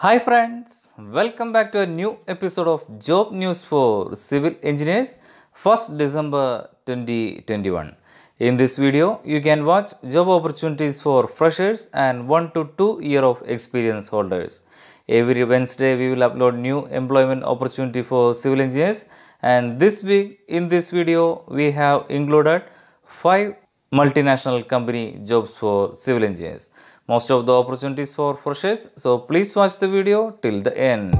Hi friends, welcome back to a new episode of Job News for Civil Engineers 1st December 2021. In this video, you can watch job opportunities for freshers and 1 to 2 year of experience holders. Every Wednesday, we will upload new employment opportunity for civil engineers and this week in this video, we have included 5 multinational company jobs for civil engineers. Most of the opportunities for freshers, so please watch the video till the end.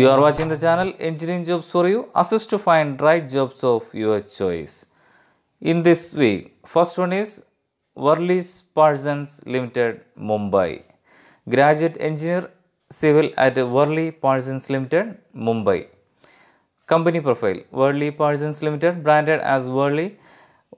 You are watching the channel Engineering Jobs for You. Assist to find right jobs of your choice. In this way, first one is Worley's Parsons Limited, Mumbai. Graduate Engineer Civil at Worley Parsons Limited, Mumbai. Company profile Worley Parsons Limited, branded as Worley,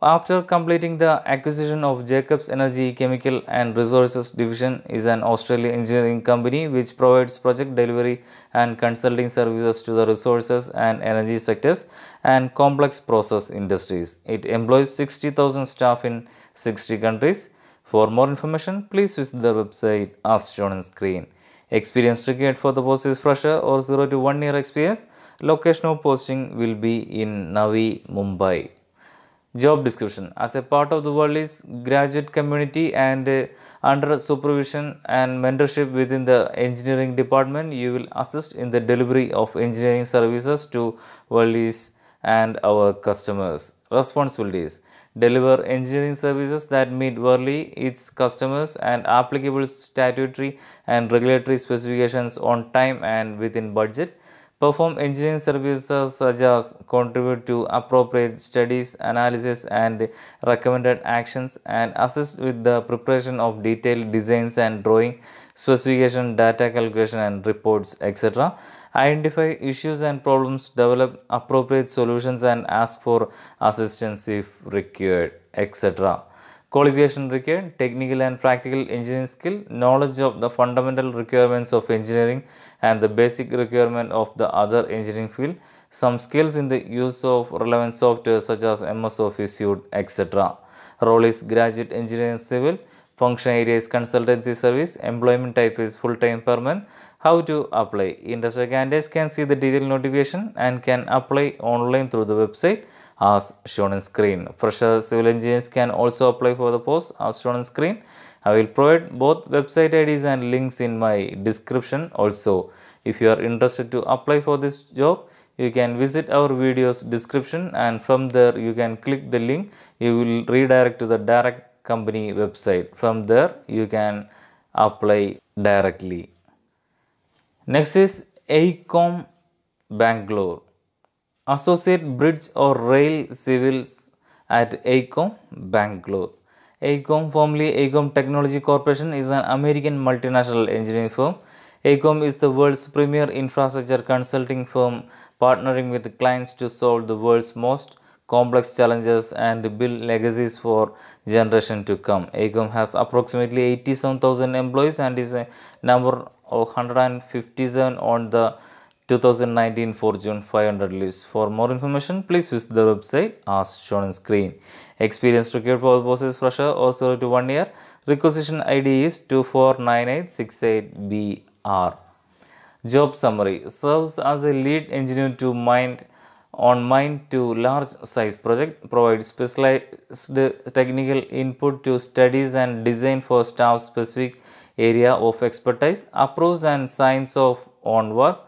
after completing the acquisition of Jacobs Energy Chemical and Resources Division is an Australian engineering company which provides project delivery and consulting services to the resources and energy sectors and complex process industries. It employs 60,000 staff in 60 countries. For more information, please visit the website as shown on screen. Experience required for the post is fresher or 0 to 1 year experience. Location of posting will be in Navi, Mumbai. Job description As a part of the is graduate community and uh, under supervision and mentorship within the engineering department, you will assist in the delivery of engineering services to is and our customers responsibilities, deliver engineering services that meet worldly its customers and applicable statutory and regulatory specifications on time and within budget, perform engineering services such as contribute to appropriate studies, analysis and recommended actions and assist with the preparation of detailed designs and drawing, specification, data calculation and reports, etc identify issues and problems, develop appropriate solutions and ask for assistance if required, etc. Qualification required, technical and practical engineering skill, knowledge of the fundamental requirements of engineering and the basic requirement of the other engineering field, some skills in the use of relevant software such as MS Office suite, etc. Role is graduate engineering civil, function area is consultancy service, employment type is full-time permanent. How to apply? Interested candidates can see the detailed notification and can apply online through the website as shown on screen. Fresher civil engineers can also apply for the post as shown on screen. I will provide both website IDs and links in my description also. If you are interested to apply for this job, you can visit our video's description and from there you can click the link. You will redirect to the direct company website. From there you can apply directly. Next is ACOM Bangalore. Associate Bridge or Rail Civils at ACOM Bangalore. ACOM, formerly ACOM Technology Corporation, is an American multinational engineering firm. ACOM is the world's premier infrastructure consulting firm partnering with clients to solve the world's most complex challenges and build legacies for generation to come. ACOM has approximately 87,000 employees and is a number of 157 on the 2019 Fortune 500 list. For more information, please visit the website as shown on screen. Experience required for bosses fresher or 0 to 1 year. Requisition ID is 249868BR. Job summary serves as a lead engineer to mind on mine to large size project, provide specialized technical input to studies and design for staff specific area of expertise, approves and signs off on work,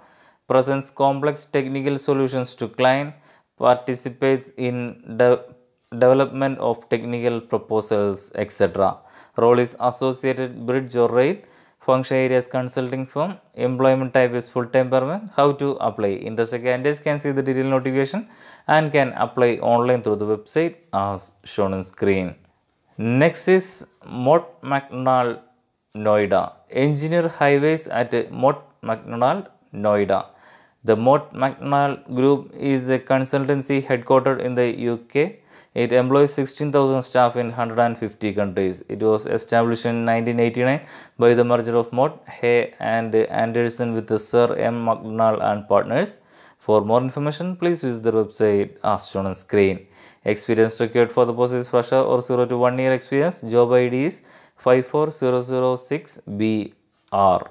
presents complex technical solutions to client, participates in the development of technical proposals, etc. Role is associated bridge or rail function areas consulting firm, employment type is full time permanent, how to apply. Interested candidates can see the detailed notification and can apply online through the website as shown on screen. Next is Mott McDonald Noida, Engineer Highways at Mott McDonald Noida. The Mott McNall Group is a consultancy headquartered in the UK. It employs 16,000 staff in 150 countries. It was established in 1989 by the merger of Mott, Hay and Anderson with Sir M. McDonald and Partners. For more information, please visit their website asked on screen. Experience required for the post is fresher or 0 to 1 year experience. Job ID is 54006BR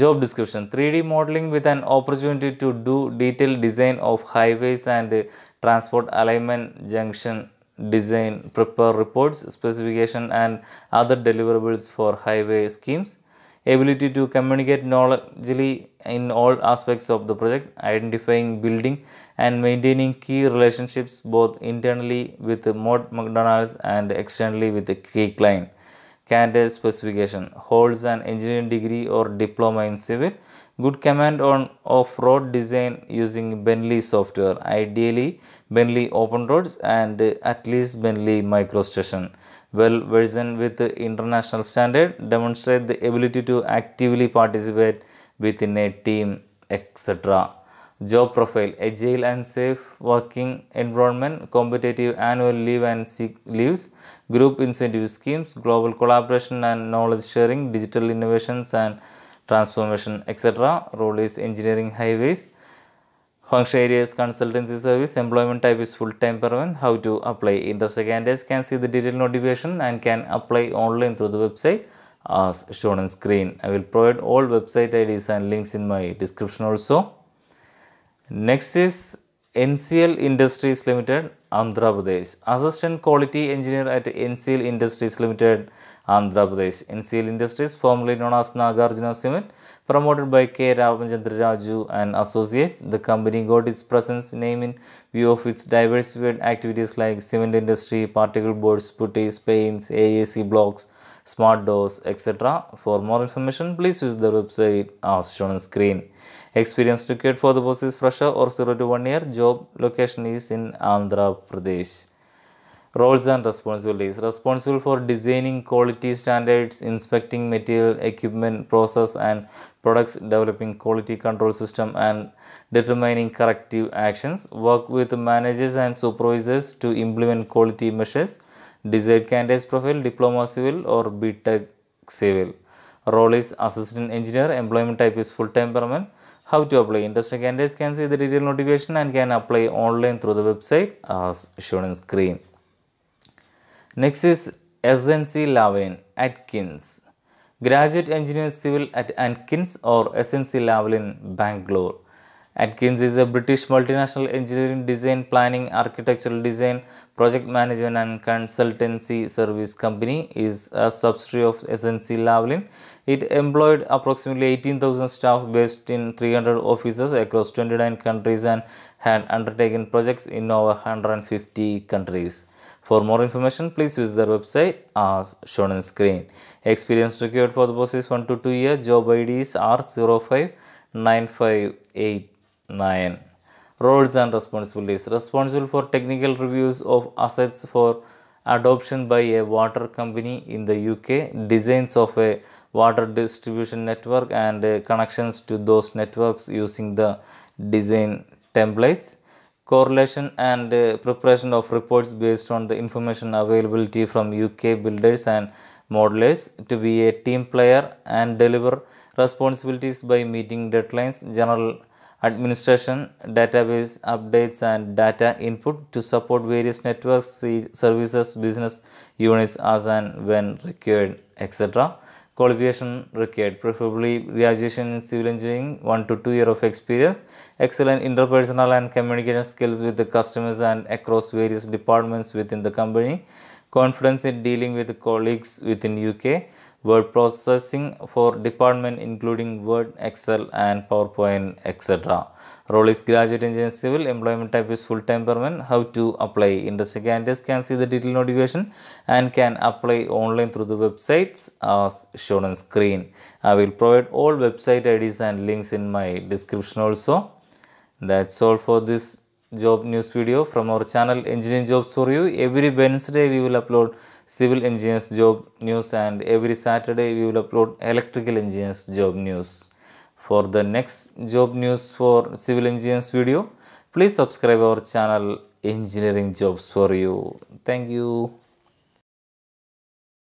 job description 3d modeling with an opportunity to do detailed design of highways and transport alignment junction design prepare reports specification and other deliverables for highway schemes ability to communicate knowledgeably in all aspects of the project identifying building and maintaining key relationships both internally with mcdonald's and externally with the key client candidate specification holds an engineering degree or diploma in civil good command on off road design using bentley software ideally bentley open roads and at least bentley micro station well versed with international standard demonstrate the ability to actively participate within a team etc job profile, agile and safe working environment, competitive annual leave and sick leaves, group incentive schemes, global collaboration and knowledge sharing, digital innovations and transformation, etc. Role is engineering highways. Function areas consultancy service, employment type is full-time permanent, how to apply. second days, can see the detailed notification and can apply online through the website as shown on screen. I will provide all website IDs and links in my description also. Next is NCL Industries Limited, Andhra Pradesh. Assistant Quality Engineer at NCL Industries Limited, Andhra Pradesh. NCL Industries, formerly known as Nagarjuna Cement, promoted by K. Ramachandra Raju and Associates. The company got its presence name in view of its diversified activities like cement industry, particle boards, putties, paints, AAC blocks, smart doors, etc. For more information, please visit the website as uh, shown on screen. Experience required for the post is fresher or 0 to 1 year. Job location is in Andhra Pradesh. Roles and responsibilities. Responsible for designing quality standards, inspecting material, equipment, process and products, developing quality control system and determining corrective actions. Work with managers and supervisors to implement quality measures Desired candidates profile, diploma civil or btech civil. Role is assistant engineer, employment type is full-time permanent. How to apply? Interested candidates can see the detailed notification and can apply online through the website as shown on screen. Next is SNC Lavalin Atkins. Graduate Engineer Civil at Atkins or SNC Lavalin Bangalore. Atkins is a British multinational engineering design, planning, architectural design, project management and consultancy service company is a subsidiary of SNC-Lavalin. It employed approximately 18,000 staff based in 300 offices across 29 countries and had undertaken projects in over 150 countries. For more information, please visit their website as shown on screen. Experience required for the post is 1 to 2 years. Job IDs are 5958 9. Roles and responsibilities. Responsible for technical reviews of assets for adoption by a water company in the UK, designs of a water distribution network and uh, connections to those networks using the design templates, correlation and uh, preparation of reports based on the information availability from UK builders and modelers to be a team player and deliver responsibilities by meeting deadlines, general administration, database updates and data input to support various networks, services, business units as and when required, etc. Qualification required, preferably graduation in civil engineering, 1 to 2 year of experience, excellent interpersonal and communication skills with the customers and across various departments within the company, confidence in dealing with colleagues within UK, word processing for department including Word, Excel and PowerPoint etc. Role is graduate engineer civil, employment type is full-time permanent, how to apply. Industry candidates can see the detailed notification and can apply online through the websites as shown on screen. I will provide all website IDs and links in my description also. That's all for this job news video from our channel Engineering Jobs for You. Every Wednesday we will upload civil engineers job news and every Saturday we will upload electrical engineers job news. For the next job news for civil engineers video, please subscribe our channel Engineering Jobs for You. Thank you.